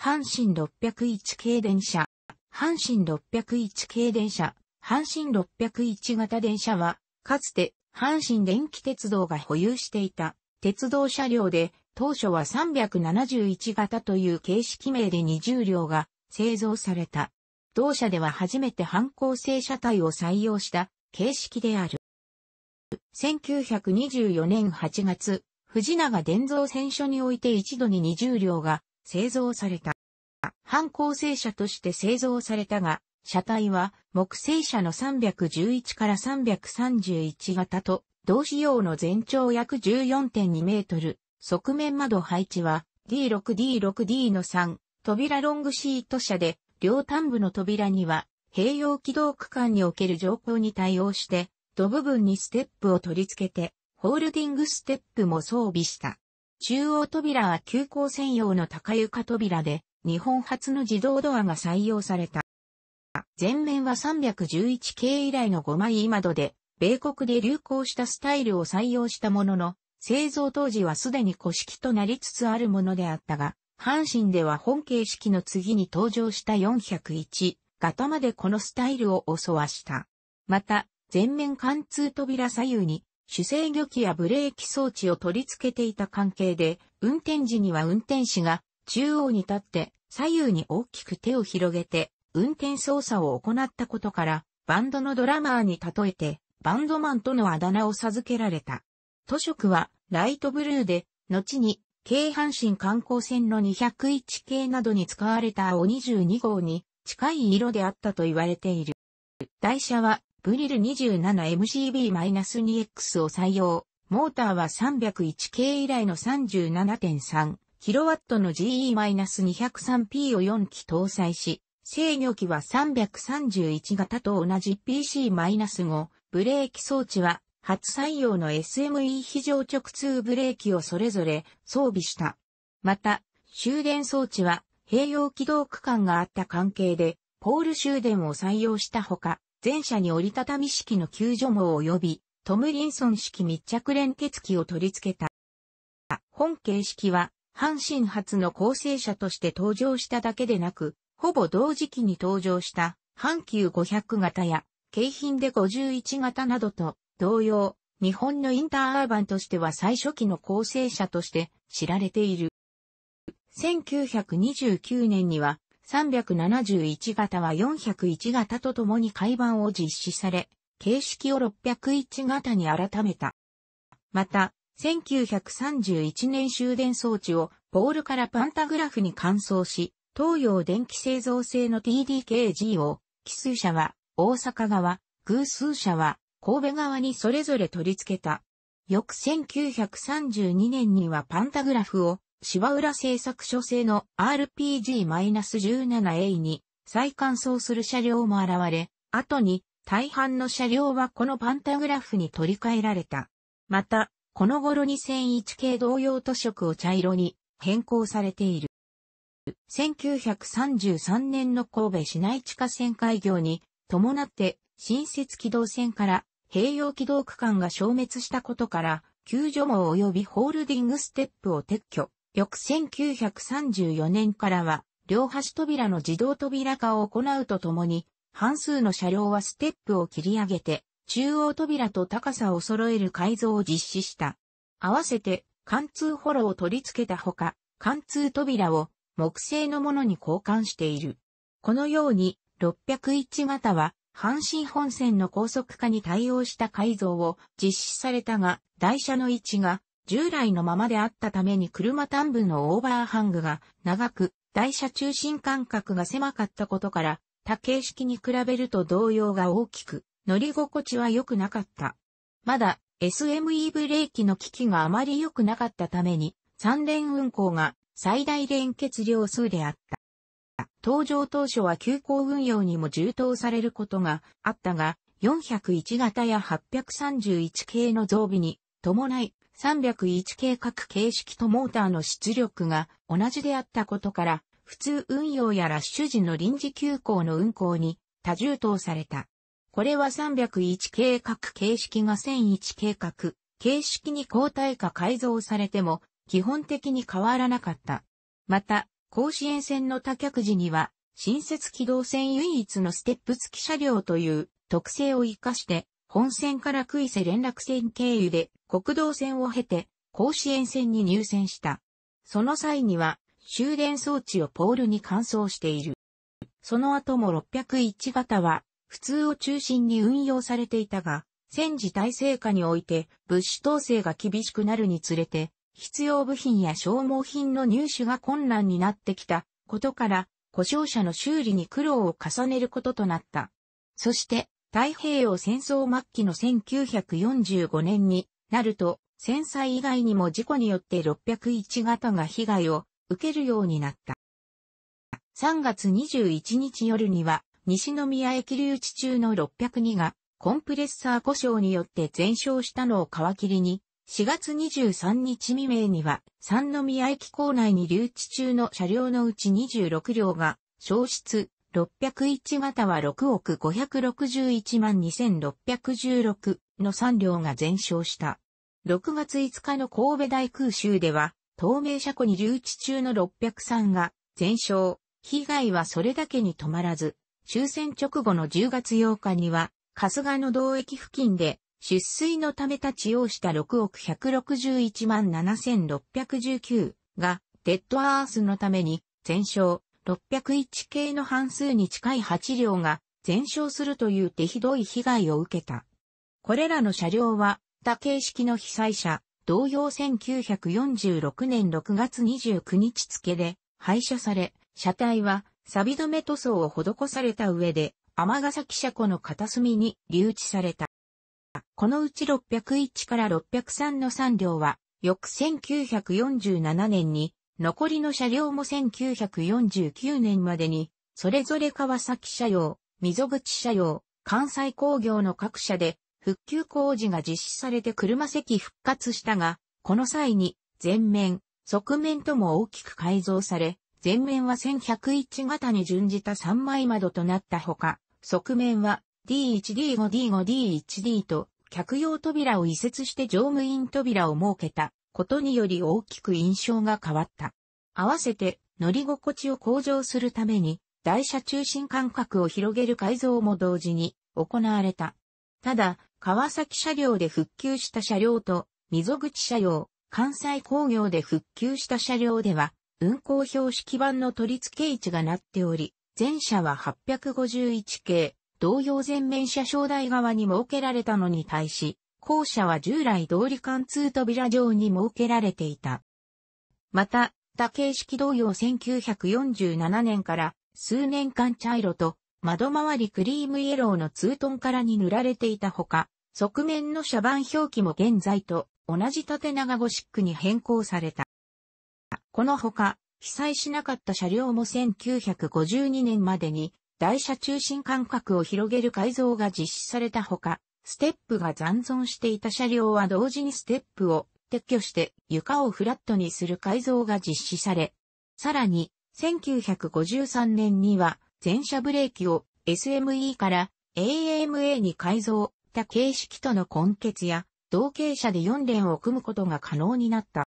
阪神601系電車。阪神601系電車。阪神601型電車は、かつて阪神電気鉄道が保有していた鉄道車両で、当初は371型という形式名で20両が製造された。同社では初めて反抗性車体を採用した形式である。1924年8月、藤永伝蔵選所において一度に20両が製造された。反構成車として製造されたが、車体は木製車の311から331型と同仕様の全長約14.2メートル、側面窓配置は D6D6D の3、扉ロングシート車で、両端部の扉には、併用軌道区間における乗降に対応して、土部分にステップを取り付けて、ホールディングステップも装備した。中央扉は急行専用の高床扉で、日本初の自動ドアが採用された。前面は311系以来の5枚窓で、米国で流行したスタイルを採用したものの、製造当時はすでに古式となりつつあるものであったが、阪神では本形式の次に登場した401型までこのスタイルを襲わした。また、前面貫通扉左右に主制御機やブレーキ装置を取り付けていた関係で、運転時には運転士が中央に立って左右に大きく手を広げて運転操作を行ったことから、バンドのドラマーに例えて、バンドマンとのあだ名を授けられた。図色はライトブルーで、後に京阪神観光線の201系などに使われた青22号に近い色であったと言われている。台車はグリル 27MCB-2X を採用。モーターは 301K 以来の 37.3kW の GE-203P を4機搭載し、制御機は331型と同じ PC-5。ブレーキ装置は初採用の SME 非常直通ブレーキをそれぞれ装備した。また、終電装置は併用軌道区間があった関係で、ポール終電を採用したほか、前者に折りたたみ式の救助網及び、トムリンソン式密着連結機を取り付けた。本形式は、阪神発の構成車として登場しただけでなく、ほぼ同時期に登場した、阪急500型や、京浜で51型などと、同様、日本のインターアーバンとしては最初期の構成車として知られている。1929年には371型は401型と共に改版を実施され、形式を601型に改めた。また、1931年終電装置をボールからパンタグラフに換装し、東洋電気製造製の TDKG を、奇数社は大阪側、偶数社は神戸側にそれぞれ取り付けた。翌1932年にはパンタグラフを芝浦製作所製の RPG-17A に再換装する車両も現れ、後に大半の車両はこのパンタグラフに取り替えられた。また、この頃2001系同様塗色を茶色に変更されている。1933年の神戸市内地下線開業に伴って新設軌道線から併用軌道区間が消滅したことから、救助網及びホールディングステップを撤去、翌1934年からは、両端扉の自動扉化を行うとともに、半数の車両はステップを切り上げて、中央扉と高さを揃える改造を実施した。合わせて、貫通ホロを取り付けたほか、貫通扉を木製のものに交換している。このように、601型は、阪神本線の高速化に対応した改造を実施されたが、台車の位置が従来のままであったために車端部のオーバーハングが長く、台車中心間隔が狭かったことから、多形式に比べると動揺が大きく、乗り心地は良くなかった。まだ SME ブレーキの機器があまり良くなかったために、3連運行が最大連結量数であった。登場当初は急行運用にも充当されることがあったが、401型や831系の増備に伴い、301計画形式とモーターの出力が同じであったことから、普通運用やラッシュ時の臨時休校の運行に多重等された。これは301計画形式が1001計画形式に交代か改造されても基本的に変わらなかった。また、甲子園線の多脚時には、新設機動線唯一のステップ付き車両という特性を活かして本線からクイセ連絡線経由で国道線を経て甲子園線に入線した。その際には終電装置をポールに換装している。その後も601型は普通を中心に運用されていたが、戦時体制下において物資統制が厳しくなるにつれて、必要部品や消耗品の入手が困難になってきたことから、故障者の修理に苦労を重ねることとなった。そして、太平洋戦争末期の1945年になると、戦災以外にも事故によって601型が被害を受けるようになった。3月21日夜には、西宮駅留置中の602が、コンプレッサー故障によって全焼したのを皮切りに、4月23日未明には、三宮駅構内に留置中の車両のうち26両が、消失、601型は6億561万2616の3両が全焼した。6月5日の神戸大空襲では、透明車庫に留置中の603が全焼。被害はそれだけに止まらず、終戦直後の10月8日には、春日の道駅付近で、出水のため立ち用した6億161万7619が、デッドアースのために全焼。601系の半数に近い8両が全焼するという手ひどい被害を受けた。これらの車両は、他形式の被災者、同様1946年6月29日付で廃車され、車体は錆止め塗装を施された上で、尼崎車庫の片隅に留置された。このうち601から603の3両は、翌1947年に残りの車両も1949年までに、それぞれ川崎車両、溝口車両、関西工業の各社で復旧工事が実施されて車席復活したが、この際に前面、側面とも大きく改造され、前面は1101型に準じた3枚窓となったほか、側面は D1D5D5D1D と客用扉を移設して乗務員扉を設けた。ことにより大きく印象が変わった。合わせて乗り心地を向上するために台車中心間隔を広げる改造も同時に行われた。ただ、川崎車両で復旧した車両と溝口車両、関西工業で復旧した車両では運行標識板の取り付け位置がなっており、全車は851系、同様全面車掌台側に設けられたのに対し、校舎は従来通り貫通扉上に設けられていた。また、多形式同様1947年から数年間茶色と窓周りクリームイエローのツートンからに塗られていたほか、側面の車番表記も現在と同じ縦長ゴシックに変更された。このほか、被災しなかった車両も1952年までに台車中心間隔を広げる改造が実施されたほか、ステップが残存していた車両は同時にステップを撤去して床をフラットにする改造が実施され、さらに1953年には前車ブレーキを SME から AMA に改造した形式との根結や同型車で4連を組むことが可能になった。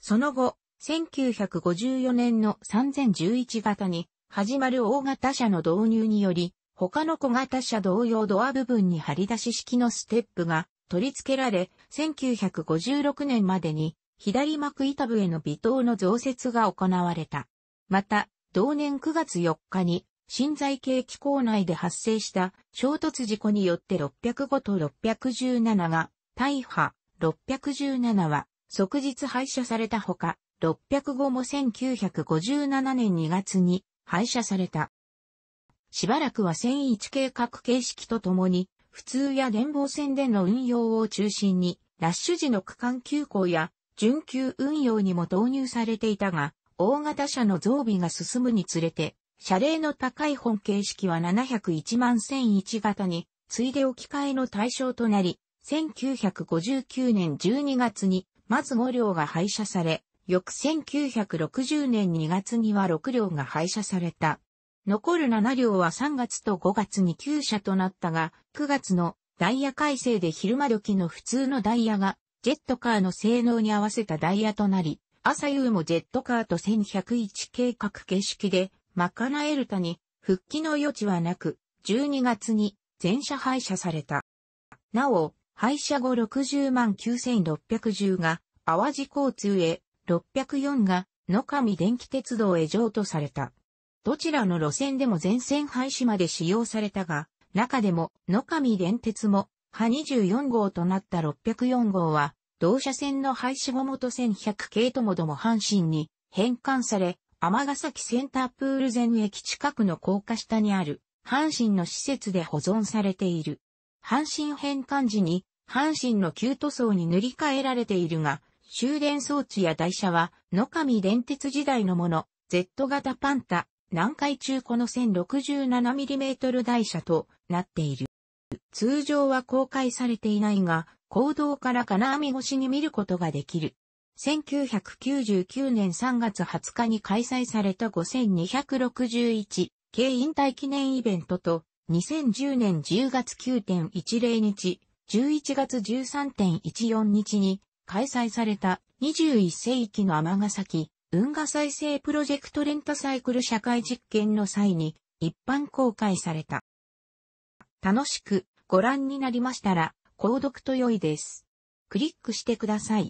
その後、1954年の3011型に始まる大型車の導入により、他の小型車同様ドア部分に張り出し式のステップが取り付けられ、1956年までに左幕板部への微糖の増設が行われた。また、同年9月4日に、新在系機構内で発生した衝突事故によって605と617が大破、617は即日廃車されたほか、605も1957年2月に廃車された。しばらくは線1計画形式とともに、普通や電防線での運用を中心に、ラッシュ時の区間急行や、準急運用にも導入されていたが、大型車の増備が進むにつれて、車齢の高い本形式は701万1001型に、ついで置き換えの対象となり、1959年12月に、まず5両が廃車され、翌1960年2月には6両が廃車された。残る7両は3月と5月に9社となったが、9月のダイヤ改正で昼間時の普通のダイヤが、ジェットカーの性能に合わせたダイヤとなり、朝夕もジェットカーと1101計画形式で、マカナエルタに復帰の余地はなく、12月に全車廃車された。なお、廃車後60万9610が淡路交通へ、604が野上電気鉄道へ譲渡された。どちらの路線でも全線廃止まで使用されたが、中でも野上電鉄も、波24号となった604号は、同車線の廃止後元1100系ともども阪神に返還され、ヶ崎センタープール前駅近くの高架下にある阪神の施設で保存されている。阪神返還時に阪神の旧塗装に塗り替えられているが、終電装置や台車は野上電鉄時代のもの、Z 型パンタ、南海中古の 1067mm 台車となっている。通常は公開されていないが、行動から金網越しに見ることができる。1999年3月20日に開催された5261系引退記念イベントと、2010年10月9.10日、11月13.14日に開催された21世紀の天ヶ崎運河再生プロジェクトレンタサイクル社会実験の際に一般公開された。楽しくご覧になりましたら、購読と良いです。クリックしてください。